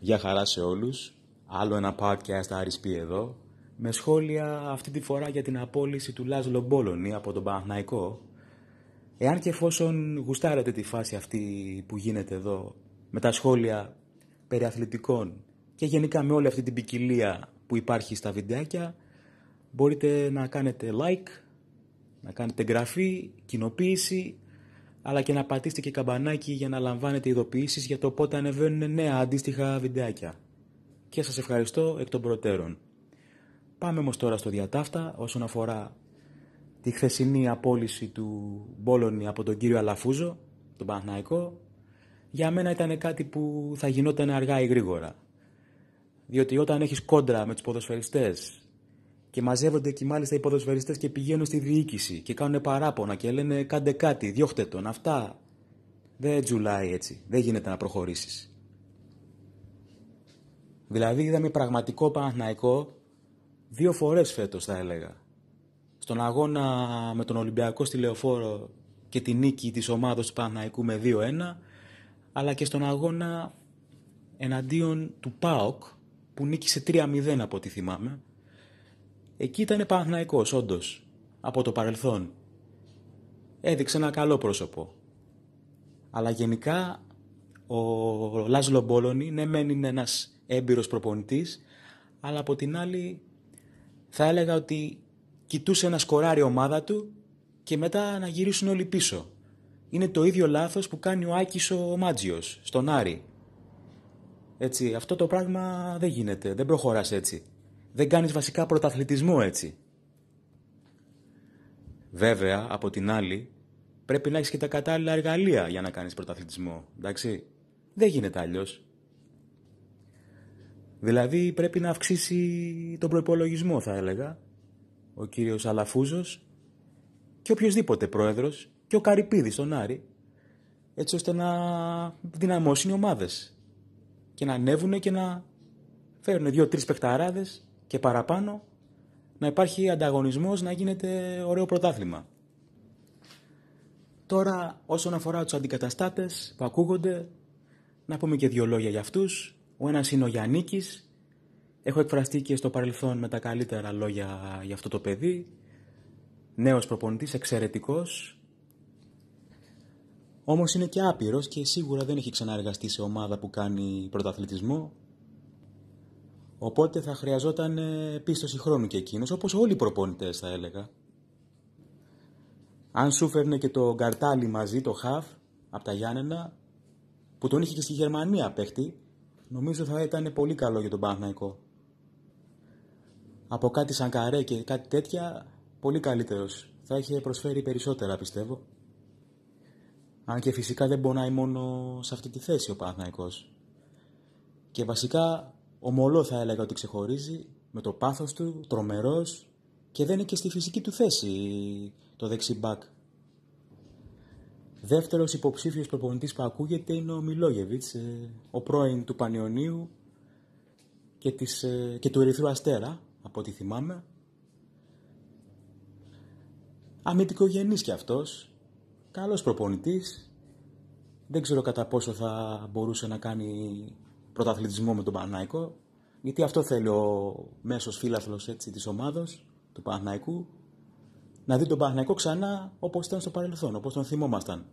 Γεια χαρά σε όλους. Άλλο ένα podcast RSP εδώ. Με σχόλια αυτή τη φορά για την απόλυση του Λάζλο Μπόλωνη από τον Παναθναϊκό. Εάν και εφόσον γουστάρετε τη φάση αυτή που γίνεται εδώ με τα σχόλια περί αθλητικών και γενικά με όλη αυτή την ποικιλία που υπάρχει στα βιντεάκια μπορείτε να κάνετε like, να κάνετε εγγραφή, κοινοποίηση αλλά και να πατήσετε και καμπανάκι για να λαμβάνετε ειδοποιήσεις για το πότε ανεβαίνουν νέα αντίστοιχα βιντεάκια. Και σας ευχαριστώ εκ των προτέρων. Πάμε όμως τώρα στο διατάφτα όσον αφορά τη χθεσινή απόλυση του Μπόλωνη από τον κύριο Αλαφούζο, τον Παναθναϊκό. Για μένα ήταν κάτι που θα γινόταν αργά ή γρήγορα. Διότι όταν έχεις κόντρα με τους ποδοσφαιριστές και μαζεύονται και μάλιστα οι ποδοσφαιριστές και πηγαίνουν στη διοίκηση και κάνουν παράπονα και λένε κάντε κάτι, διώχτε τον. Αυτά δεν τζουλάει έτσι. Δεν γίνεται να προχωρήσεις. Δηλαδή είδαμε πραγματικό Παναθναϊκό δύο φορές φέτος, θα έλεγα. Στον αγώνα με τον Ολυμπιακό στη Λεωφόρο και τη νίκη της ομάδα του Παναθναϊκού με 2-1, αλλά και στον αγώνα εναντίον του ΠΑΟΚ που νίκησε 3-0 από ό,τι θυμάμαι Εκεί ήταν Παναθναϊκό, όντως, από το παρελθόν. Έδειξε ένα καλό πρόσωπο. Αλλά γενικά ο Λάζλο Μπόλωνη, ναι, μεν είναι ένας έμπειρος προπονητής, αλλά από την άλλη θα έλεγα ότι κοιτούσε να σκοράρει ομάδα του και μετά να γυρίσουν όλοι πίσω. Είναι το ίδιο λάθος που κάνει ο Άκης ο Μάτζιος, στον Άρη. Έτσι, αυτό το πράγμα δεν γίνεται, δεν προχωράς έτσι δεν κάνεις βασικά πρωταθλητισμό έτσι. Βέβαια, από την άλλη, πρέπει να έχεις και τα κατάλληλα εργαλεία για να κάνεις πρωταθλητισμό, εντάξει. Δεν γίνεται αλλιώς. Δηλαδή πρέπει να αυξήσει τον προϋπολογισμό θα έλεγα ο κύριος Αλαφούζος και οποιοδήποτε πρόεδρος και ο Καρυπίδης τον Άρη έτσι ώστε να δυναμώσουν οι ομάδες και να ανέβουν και να φέρουν δύο-τρεις παιχταράδες και παραπάνω να υπάρχει ανταγωνισμός, να γίνεται ωραίο πρωτάθλημα. Τώρα, όσον αφορά τους αντικαταστάτες που ακούγονται, να πούμε και δύο λόγια για αυτούς. Ο ένας είναι ο Γιαννίκης. Έχω εκφραστεί και στο παρελθόν με τα καλύτερα λόγια για αυτό το παιδί. Νέος προπονητής, εξαιρετικός. Όμως είναι και άπειρος και σίγουρα δεν έχει ξαναεργαστεί σε ομάδα που κάνει πρωταθλητισμό. Οπότε θα χρειαζόταν ε, πίστοση χρόνου και εκείνος, όπως όλοι οι προπόνητε, θα έλεγα. Αν σου φέρνε και το Γκαρτάλι μαζί, το Χαφ, από τα Γιάννενα, που τον είχε και στη Γερμανία παίχτη, νομίζω θα ήταν πολύ καλό για τον Παναϊκό. Από κάτι σαν καρέ και κάτι τέτοια, πολύ καλύτερος. Θα είχε προσφέρει περισσότερα, πιστεύω. Αν και φυσικά δεν πονάει μόνο σε αυτή τη θέση ο Παναϊκό. Και βασικά Ομολός θα έλεγα ότι ξεχωρίζει με το πάθος του, τρομερός και δεν είναι και στη φυσική του θέση το δεξί μπακ. Δεύτερος υποψήφιος προπονητής που ακούγεται είναι ο Μιλόγεβιτς, ε, ο πρώην του Πανιωνίου ε, και, του Ερυθρού Αστέρα, από ό,τι θυμάμαι. Αμυντικογενής κι αυτός, καλός προπονητής. Δεν ξέρω κατά πόσο θα μπορούσε να κάνει πρωταθλητισμό με τον Παναναϊκό, γιατί αυτό θέλει ο μέσος φίλαθλος τη της του Παναναϊκού, να δει τον Παναναϊκό ξανά όπως ήταν στο παρελθόν, όπως τον θυμόμασταν.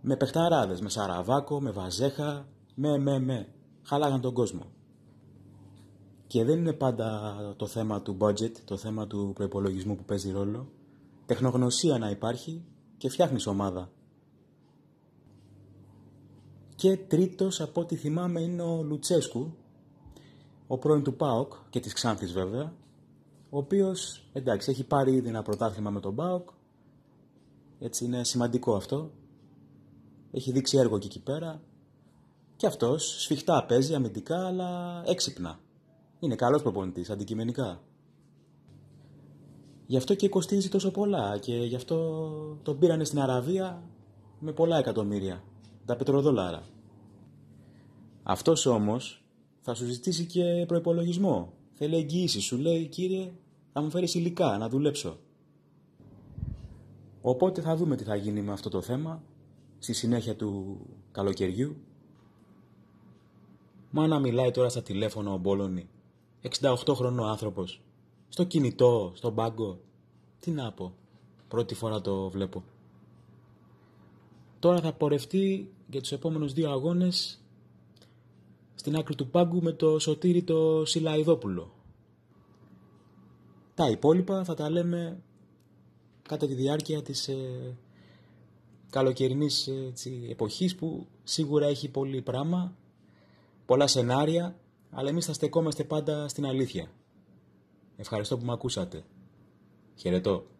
Με παιχταράδες, με Σαραβάκο, με Βαζέχα, με, με, με. Χαλάγαν τον κόσμο. Και δεν είναι πάντα το θέμα του budget, το θέμα του προπολογισμού που παίζει ρόλο. Τεχνογνωσία να υπάρχει και φτιάχνεις ομάδα και τρίτος από ό,τι θυμάμαι είναι ο Λουτσέσκου, ο πρώην του ΠΑΟΚ και της Ξάνθης βέβαια, ο οποίος εντάξει έχει πάρει ήδη ένα πρωτάθλημα με τον ΠΑΟΚ, έτσι είναι σημαντικό αυτό, έχει δείξει έργο και εκεί πέρα και αυτός σφιχτά παίζει αμυντικά αλλά έξυπνα. Είναι καλός προπονητής αντικειμενικά. Γι' αυτό και κοστίζει τόσο πολλά και γι' αυτό τον πήρανε στην Αραβία με πολλά εκατομμύρια τα πετροδολάρα. Αυτός όμως θα σου ζητήσει και προϋπολογισμό. Θέλει εγγύηση. Σου λέει, κύριε, θα μου φέρεις υλικά να δουλέψω. Οπότε θα δούμε τι θα γίνει με αυτό το θέμα στη συνέχεια του καλοκαιριού. Μα μιλάει τώρα στα τηλέφωνα ο Μπόλωνη. 68 χρονό άνθρωπος. Στο κινητό, στο πάγκο. Τι να πω. Πρώτη φορά το βλέπω. Τώρα θα πορευτεί για τους επόμενους δύο αγώνες στην άκρη του πάγκου με το Σωτήρι το Σιλαϊδόπουλο. Τα υπόλοιπα θα τα λέμε κατά τη διάρκεια της ε, καλοκαιρινής ε, εποχής που σίγουρα έχει πολύ πράγμα, πολλά σενάρια, αλλά εμείς θα στεκόμαστε πάντα στην αλήθεια. Ευχαριστώ που με ακούσατε. Χαιρετώ.